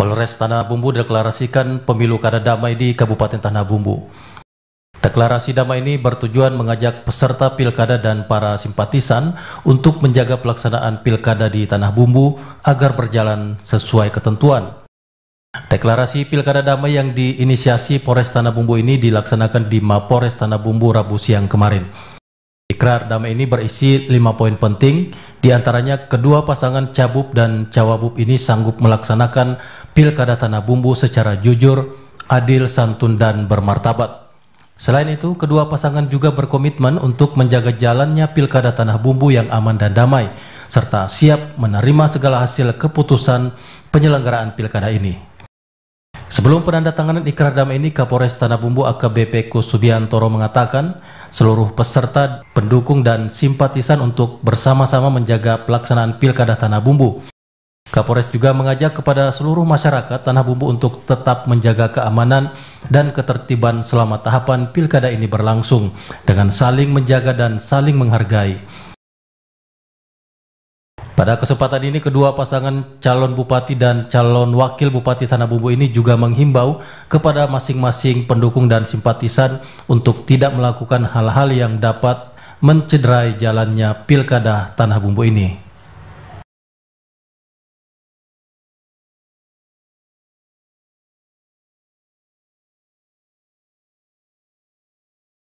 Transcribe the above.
Polres Tanah Bumbu deklarasikan pemilu kada damai di Kabupaten Tanah Bumbu. Deklarasi damai ini bertujuan mengajak peserta pilkada dan para simpatisan untuk menjaga pelaksanaan pilkada di Tanah Bumbu agar berjalan sesuai ketentuan. Deklarasi pilkada damai yang diinisiasi Polres Tanah Bumbu ini dilaksanakan di Mapores Tanah Bumbu Rabu siang kemarin. Ikrar damai ini berisi lima poin penting, diantaranya kedua pasangan Cabup dan Cawabub ini sanggup melaksanakan pilkada tanah bumbu secara jujur, adil, santun, dan bermartabat. Selain itu, kedua pasangan juga berkomitmen untuk menjaga jalannya pilkada tanah bumbu yang aman dan damai, serta siap menerima segala hasil keputusan penyelenggaraan pilkada ini. Sebelum penandatanganan ikrar damai ini, Kapolres Tanah Bumbu AKBP Kusubiantoro mengatakan seluruh peserta, pendukung, dan simpatisan untuk bersama-sama menjaga pelaksanaan pilkada Tanah Bumbu Kapolres juga mengajak kepada seluruh masyarakat Tanah Bumbu untuk tetap menjaga keamanan dan ketertiban selama tahapan pilkada ini berlangsung dengan saling menjaga dan saling menghargai. Pada kesempatan ini kedua pasangan calon bupati dan calon wakil bupati Tanah Bumbu ini juga menghimbau kepada masing-masing pendukung dan simpatisan untuk tidak melakukan hal-hal yang dapat mencederai jalannya pilkada Tanah Bumbu ini.